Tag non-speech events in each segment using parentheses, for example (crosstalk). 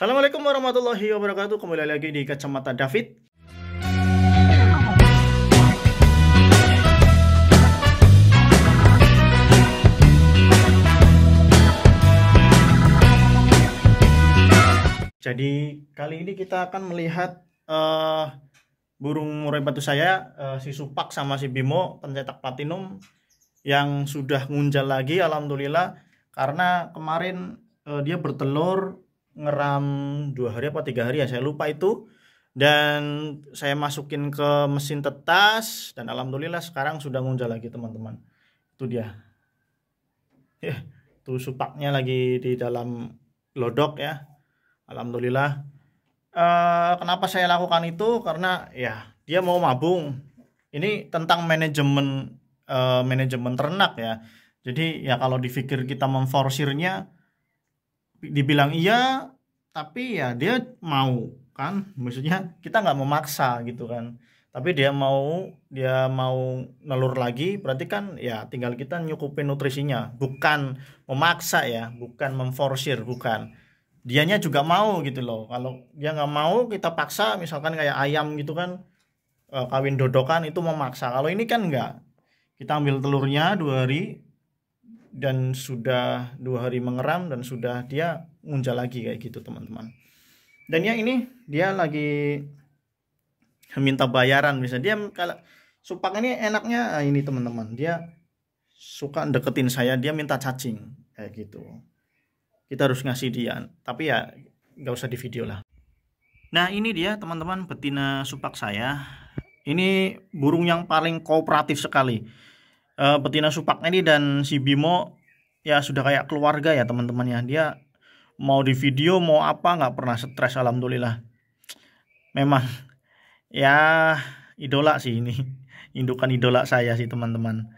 Assalamualaikum warahmatullahi wabarakatuh. Kembali lagi di Kacamata David. Jadi kali ini kita akan melihat uh, burung murai batu saya uh, si Supak sama si Bimo pencetak platinum yang sudah ngunjal lagi alhamdulillah karena kemarin eh, dia bertelur ngeram dua hari apa tiga hari ya saya lupa itu dan saya masukin ke mesin tetas dan alhamdulillah sekarang sudah muncul lagi teman-teman itu dia ya eh, tuh supaknya lagi di dalam lodok ya alhamdulillah e, kenapa saya lakukan itu karena ya dia mau mabung ini tentang manajemen e, manajemen ternak ya jadi ya kalau dipikir kita memforsirnya dibilang iya tapi ya dia mau kan maksudnya kita nggak memaksa gitu kan tapi dia mau dia mau nelur lagi berarti kan ya tinggal kita nyukupin nutrisinya bukan memaksa ya bukan memforsir bukan dianya juga mau gitu loh kalau dia nggak mau kita paksa misalkan kayak ayam gitu kan eh, kawin dodokan itu memaksa kalau ini kan enggak kita ambil telurnya dua hari dan sudah dua hari mengeram dan sudah dia muncul lagi kayak gitu teman-teman dan ya ini dia lagi minta bayaran bisa dia kalau supak ini enaknya ah, ini teman-teman dia suka deketin saya dia minta cacing kayak gitu kita harus ngasih dia tapi ya nggak usah di video lah nah ini dia teman-teman betina supak saya ini burung yang paling kooperatif sekali eh, betina supak ini dan si Bimo ya sudah kayak keluarga ya teman-teman ya dia mau di video mau apa nggak pernah stres alhamdulillah memang ya idola sih ini (laughs) indukan idola saya sih teman-teman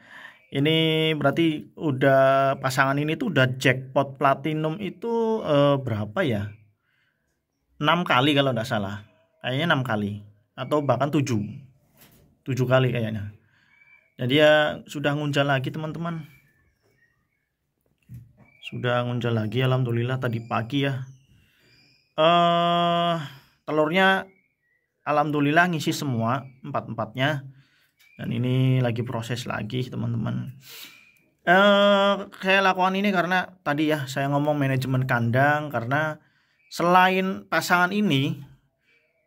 ini berarti udah pasangan ini tuh udah jackpot platinum itu eh, berapa ya 6 kali kalau nggak salah kayaknya 6 kali atau bahkan 7 7 kali kayaknya jadi ya sudah ngunjal lagi teman-teman sudah muncul lagi alhamdulillah tadi pagi ya. Eh uh, telurnya alhamdulillah ngisi semua empat-empatnya. Dan ini lagi proses lagi teman-teman. Eh uh, saya lakukan ini karena tadi ya saya ngomong manajemen kandang karena selain pasangan ini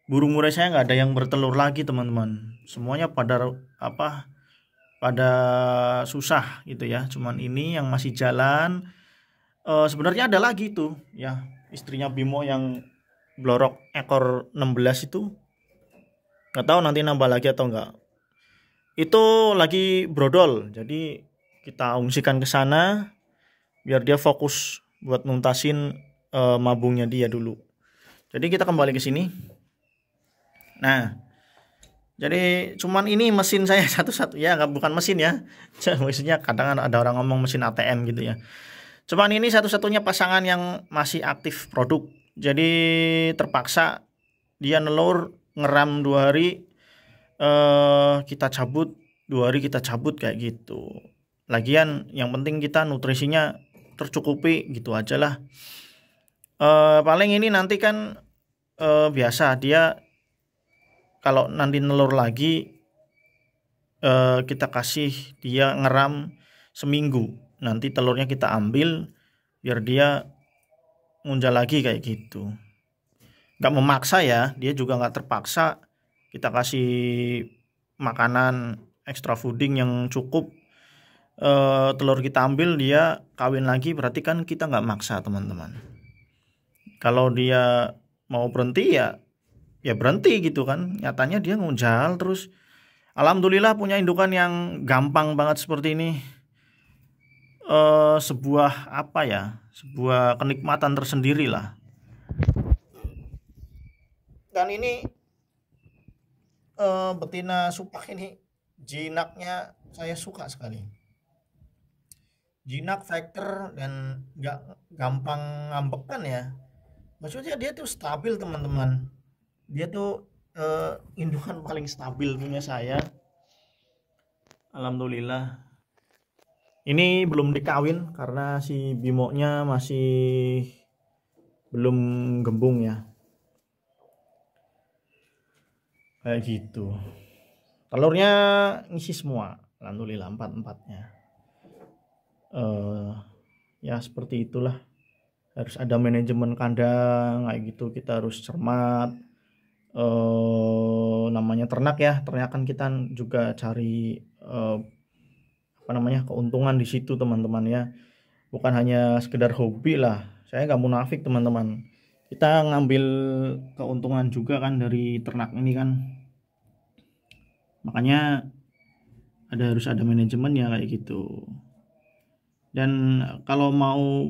burung murai saya nggak ada yang bertelur lagi teman-teman. Semuanya pada apa pada susah gitu ya. Cuman ini yang masih jalan uh, sebenarnya ada lagi tuh ya istrinya Bimo yang blorok ekor 16 itu nggak tahu nanti nambah lagi atau enggak itu lagi brodol jadi kita ungsikan ke sana biar dia fokus buat nuntasin uh, mabungnya dia dulu jadi kita kembali ke sini nah jadi cuman ini mesin saya (laughs) satu-satu ya bukan mesin ya (laughs) maksudnya kadang ada orang ngomong mesin ATM gitu ya Cuman ini satu-satunya pasangan yang masih aktif produk. Jadi terpaksa dia nelur ngeram dua hari eh, kita cabut dua hari kita cabut kayak gitu. Lagian yang penting kita nutrisinya tercukupi gitu aja lah. E, paling ini nanti kan e, biasa dia kalau nanti nelur lagi e, kita kasih dia ngeram seminggu nanti telurnya kita ambil biar dia ngunjal lagi kayak gitu nggak memaksa ya dia juga nggak terpaksa kita kasih makanan extra fooding yang cukup e, telur kita ambil dia kawin lagi berarti kan kita nggak maksa teman-teman kalau dia mau berhenti ya ya berhenti gitu kan nyatanya dia ngunjal terus alhamdulillah punya indukan yang gampang banget seperti ini uh, sebuah apa ya sebuah kenikmatan tersendiri lah dan ini uh, betina supak ini jinaknya saya suka sekali jinak factor dan nggak gampang ngambekan ya maksudnya dia tuh stabil teman-teman dia tuh uh, indukan paling stabil punya saya alhamdulillah ini belum dikawin karena si bimoknya masih belum gembung ya. Kayak gitu. Telurnya ngisi semua, alhamdulillah empat-empatnya. Uh, ya seperti itulah. Harus ada manajemen kandang kayak gitu, kita harus cermat. Uh, namanya ternak ya, ternyakan kita juga cari uh, apa namanya keuntungan di situ teman-teman ya bukan hanya sekedar hobi lah saya nggak munafik teman-teman kita ngambil keuntungan juga kan dari ternak ini kan makanya ada harus ada manajemen ya kayak gitu dan kalau mau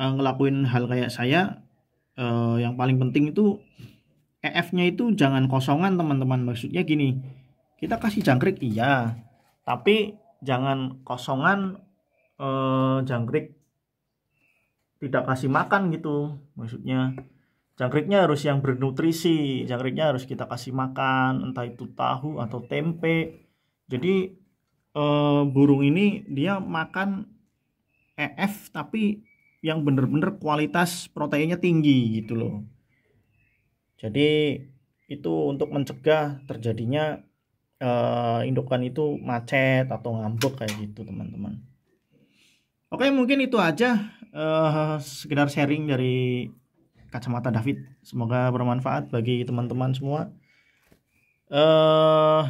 eh, ngelakuin hal kayak saya eh, yang paling penting itu EF-nya itu jangan kosongan teman-teman maksudnya gini kita kasih jangkrik iya tapi jangan kosongan eh, jangkrik tidak kasih makan gitu maksudnya jangkriknya harus yang bernutrisi jangkriknya harus kita kasih makan entah itu tahu atau tempe jadi eh, burung ini dia makan EF tapi yang bener-bener kualitas proteinnya tinggi gitu loh jadi itu untuk mencegah terjadinya uh, indukan itu macet atau ngambek kayak gitu teman-teman oke mungkin itu aja uh, sekedar sharing dari kacamata David semoga bermanfaat bagi teman-teman semua uh,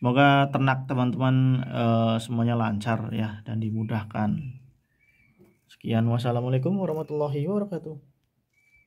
Semoga ternak teman-teman uh, semuanya lancar ya dan dimudahkan. Sekian wassalamualaikum warahmatullahi wabarakatuh.